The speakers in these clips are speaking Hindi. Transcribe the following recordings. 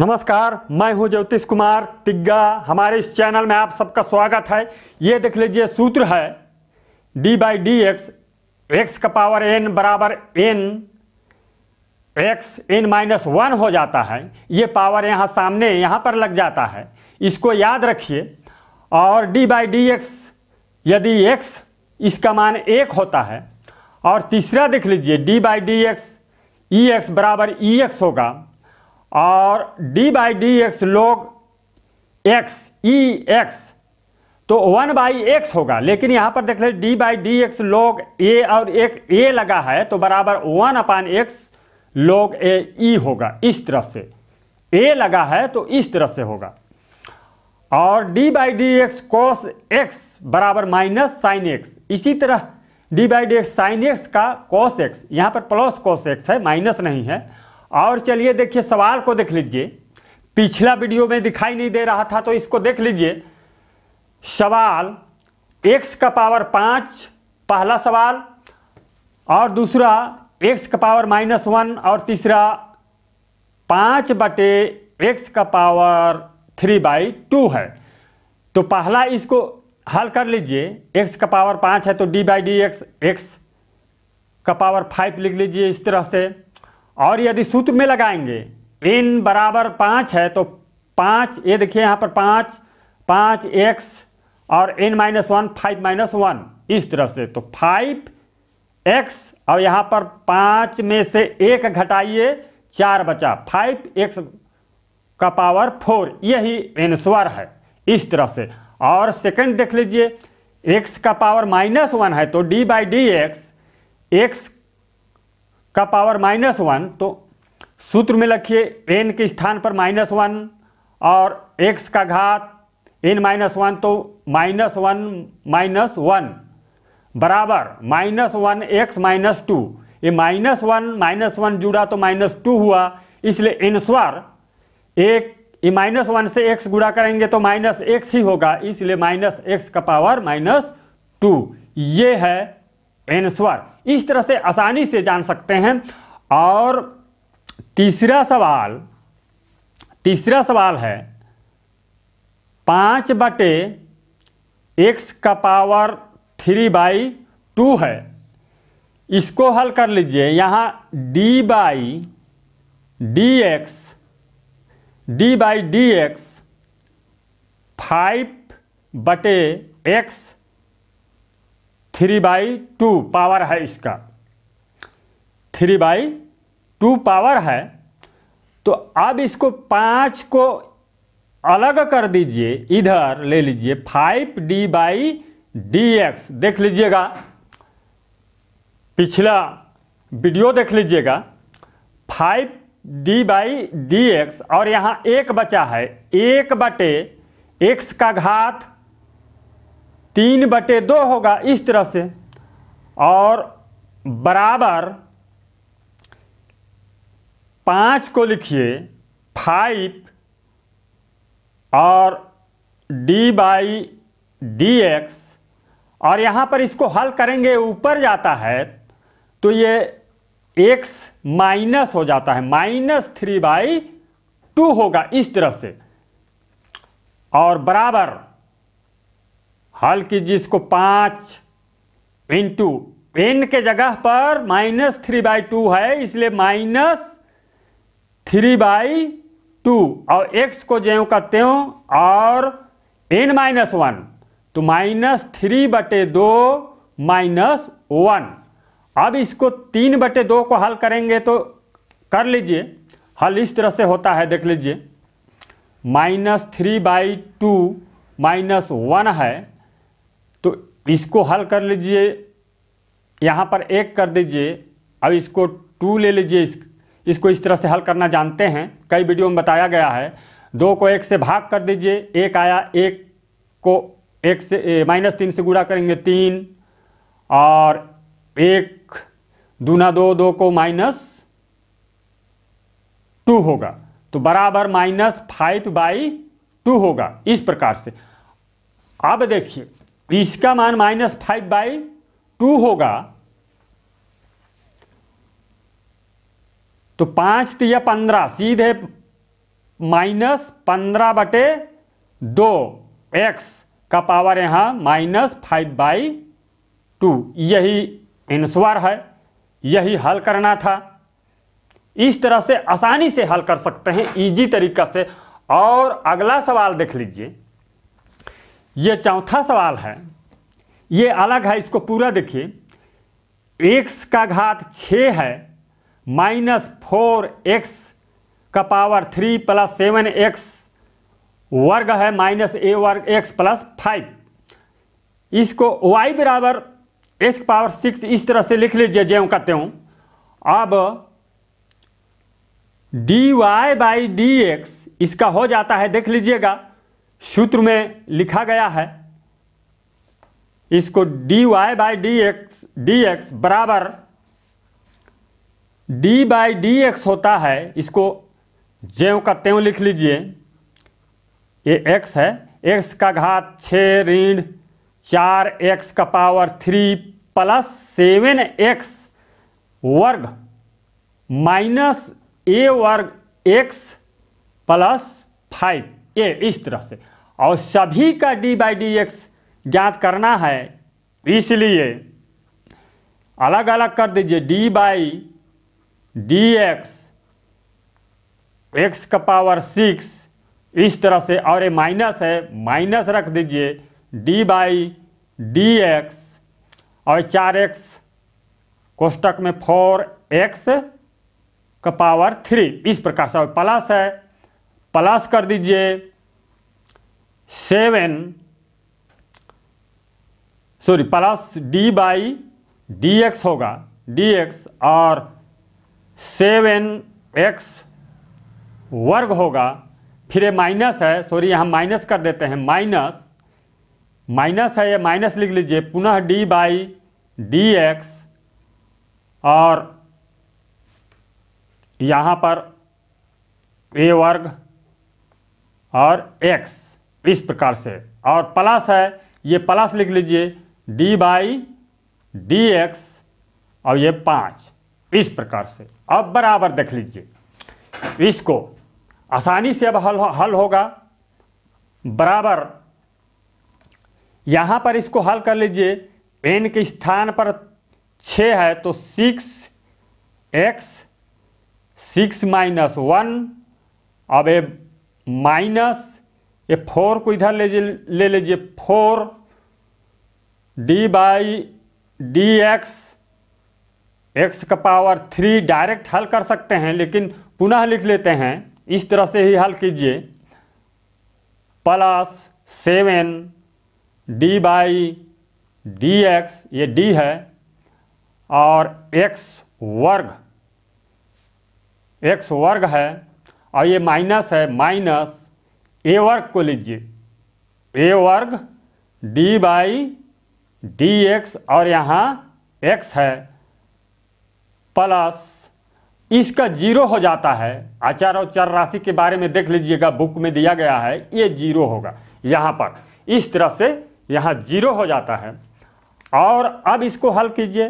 नमस्कार मैं हूं ज्योतिष कुमार तिग्गा हमारे इस चैनल में आप सबका स्वागत है ये देख लीजिए सूत्र है D by D X X का पावर एन बराबर N X N minus one हो जाता है ये पावर यहाँ सामने यहाँ पर लग जाता है इसको याद रखिए और डी बाई डी एक्स यदि एक्स इसका मान एक होता है और तीसरा देख लीजिए D by D X E X बराबर ई e एक्स होगा और D by D X log X E X तो वन बाई एक्स होगा लेकिन यहाँ पर देख ले डी बाई डी एक्स लोग ए और एक ए लगा है तो बराबर वन अपान एक्स लोग ए ई होगा इस तरह से ए लगा है तो इस तरह से होगा और D by D X cos X बराबर माइनस साइन एक्स इसी तरह D by D X sine X का कोस एक्स यहाँ पर प्लस कोस एक्स है माइनस नहीं है और चलिए देखिए सवाल को देख लीजिए पिछला वीडियो में दिखाई नहीं दे रहा था तो इसको देख लीजिए सवाल एक्स का पावर पाँच पहला सवाल और दूसरा एक्स का पावर माइनस वन और तीसरा पाँच बटे एक्स का पावर थ्री बाई टू है तो पहला इसको हल कर लीजिए एक्स का पावर पाँच है तो D by D X X का पावर फाइव लिख लीजिए इस तरह से और यदि सूत्र में लगाएंगे एन बराबर पाँच है तो पाँच ये देखिए यहाँ पर पाँच पाँच एक्स और N minus one five minus one इस तरह से तो फाइव एक्स और यहाँ पर पाँच में से एक घटाइए चार बचा फाइव एक्स का पावर फोर यही स्वर है इस तरह से और सेकंड देख लीजिए एक्स का पावर माइनस वन है तो D by D X X का पावर माइनस वन तो सूत्र में लिखिए एन के स्थान पर माइनस वन और एक्स का घात एन माइनस वन तो माइनस वन माइनस वन बराबर minus one X minus two ये माइनस वन माइनस वन जुड़ा तो माइनस टू हुआ इसलिए स्वर एक ये माइनस वन से एक्स गुड़ा करेंगे तो माइनस एक्स ही होगा इसलिए माइनस एक्स का पावर माइनस टू ये है एंसवर इस तरह से आसानी से जान सकते हैं और तीसरा सवाल तीसरा सवाल है पाँच बटे एक्स का पावर थ्री बाई टू है इसको हल कर लीजिए यहाँ D by D X D by D X five बटे X three by two power है इसका थ्री बाई टू पावर है तो अब इसको पाँच को अलग कर दीजिए इधर ले लीजिए five D by D X देख लीजिएगा पिछला वीडियो देख लीजिएगा five D by D X और यहाँ एक बचा है एक बटे एक्स का घात तीन बटे दो होगा इस तरह से और बराबर पाँच को लिखिए फाइव और डी बाई डी एक्स और यहाँ पर इसको हल करेंगे ऊपर जाता है तो ये एक्स माइनस हो जाता है माइनस थ्री बाई टू होगा इस तरह से और बराबर हल कीजिए इसको पाँच इंटू एन के जगह पर माइनस थ्री बाई टू है इसलिए माइनस थ्री बाई टू और एक्स को ज्यों का त्यों और एन माइनस वन तो माइनस थ्री बटे दो माइनस वन अब इसको तीन बटे दो को हल करेंगे तो कर लीजिए हल इस तरह से होता है देख लीजिए minus three by two minus one है इसको हल कर लीजिए यहाँ पर एक कर दीजिए अब इसको टू ले लीजिए इस, इसको इस तरह से हल करना जानते हैं कई वीडियो में बताया गया है दो को एक से भाग कर दीजिए एक आया एक को एक से माइनस तीन से गुणा करेंगे तीन और एक दूना दो दो को माइनस टू होगा तो बराबर माइनस फाइव बाई टू होगा इस प्रकार से अब देखिए इसका मान माइनस फाइव बाई टू होगा तो पांच या पंद्रह सीधे माइनस पंद्रह बटे दो एक्स का पावर यहां माइनस फाइव बाई टू यही एंसवर है यही हल करना था इस तरह से आसानी से हल कर सकते हैं इजी तरीका से और अगला सवाल देख लीजिए ये चौथा सवाल है ये अलग है इसको पूरा देखिए एक्स का घात छ है माइनस फोर एक्स का power three plus seven X वर्ग है माइनस ए वर्ग एक्स प्लस फाइव इसको वाई बराबर एक्स पावर सिक्स इस तरह से लिख लीजिए ज्यों कहते हूँ अब D Y by D X इसका हो जाता है देख लीजिएगा सूत्र में लिखा गया है इसको D Y by D X D X बराबर डी बाई डी एक्स होता है इसको ज्यों का त्यों लिख लीजिए ये एक्स है एक्स का घात छ ऋण चार एक्स का power three plus seven X वर्ग माइनस ए वर्ग एक्स प्लस फाइव ये इस तरह से और सभी का डी बाई डी एक्स ज्ञात करना है इसलिए अलग अलग कर दीजिए D by D X X का पावर सिक्स इस तरह से और ये माइनस है माइनस रख दीजिए डी बाई डी एक्स और चार एक्स कोष्टक में फोर एक्स का पावर थ्री इस प्रकार से प्लस है प्लस कर दीजिए seven sorry plus D by D X होगा डी एक्स और सेवन एक्स वर्ग होगा फिर ये माइनस है सॉरी यहाँ माइनस कर देते हैं माइनस माइनस है ये माइनस लिख लीजिए पुनः डी बाई डी एक्स और यहाँ पर ए वर्ग और एक्स इस प्रकार से और प्लस है ये प्लस लिख लीजिए डी बाई डी एक्स और ये पाँच इस प्रकार से अब बराबर देख लीजिए इसको आसानी से अब हल हल होगा बराबर यहाँ पर इसको हल कर लीजिए एन के स्थान पर छः है तो six X six minus one अब ये माइनस ये फोर को इधर ले ले लीजिए four D by D X X का पावर थ्री डायरेक्ट हल कर सकते हैं लेकिन पुनः लिख लेते हैं इस तरह से ही हल कीजिए plus seven D by D X ये डी है और एक्स वर्ग एक्स वर्ग है और ये माइनस है माइनस ए वर्ग को लीजिए ए वर्ग डी बाई डी एक्स और यहाँ एक्स है प्लस इसका जीरो हो जाता है आचार और चार राशि के बारे में देख लीजिएगा बुक में दिया गया है ये जीरो होगा यहाँ पर इस तरह से यहाँ जीरो हो जाता है और अब इसको हल कीजिए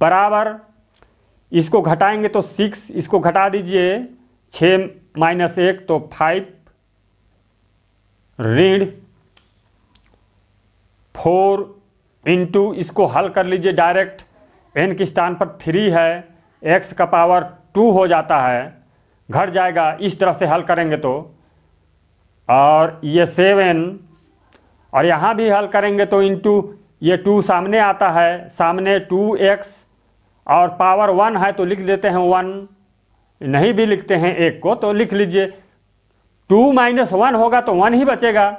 बराबर इसको घटाएंगे तो सिक्स इसको घटा दीजिए छ माइनस एक तो फाइव ऋण फोर इंटू इसको हल कर लीजिए डायरेक्ट एन के स्थान पर थ्री है एक्स का पावर टू हो जाता है घट जाएगा इस तरह से हल करेंगे तो और ये सेवन और यहाँ भी हल करेंगे तो इंटू ये टू सामने आता है सामने टू एक्स और पावर वन है तो लिख देते हैं वन नहीं भी लिखते हैं एक को तो लिख लीजिए टू माइनस वन होगा तो वन ही बचेगा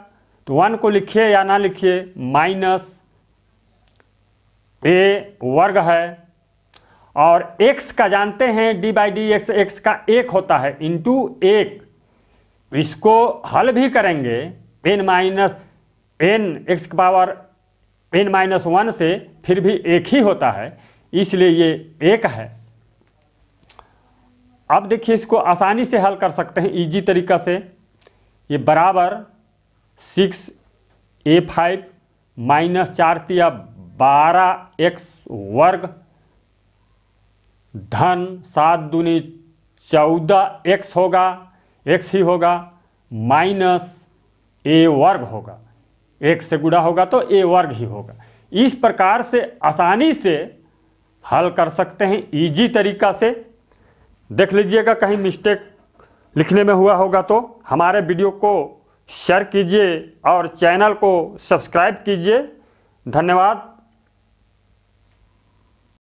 तो वन को लिखिए या ना लिखिए माइनस ए वर्ग है और एक्स का जानते हैं D by D X X का एक होता है इंटू एक इसको हल भी करेंगे एन माइनस एन एक्स की पावर एन माइनस वन से फिर भी एक ही होता है इसलिए ये एक है अब देखिए इसको आसानी से हल कर सकते हैं इजी तरीका से ये बराबर सिक्स ए फाइव माइनस चार तिया बारह एक्स वर्ग धन सात दूनी चौदह एक्स होगा एक्स ही होगा माइनस ए वर्ग होगा एक से गुड़ा होगा तो ए वर्ग ही होगा इस प्रकार से आसानी से हल कर सकते हैं इजी तरीका से देख लीजिएगा कहीं मिस्टेक लिखने में हुआ होगा तो हमारे वीडियो को शेयर कीजिए और चैनल को सब्सक्राइब कीजिए धन्यवाद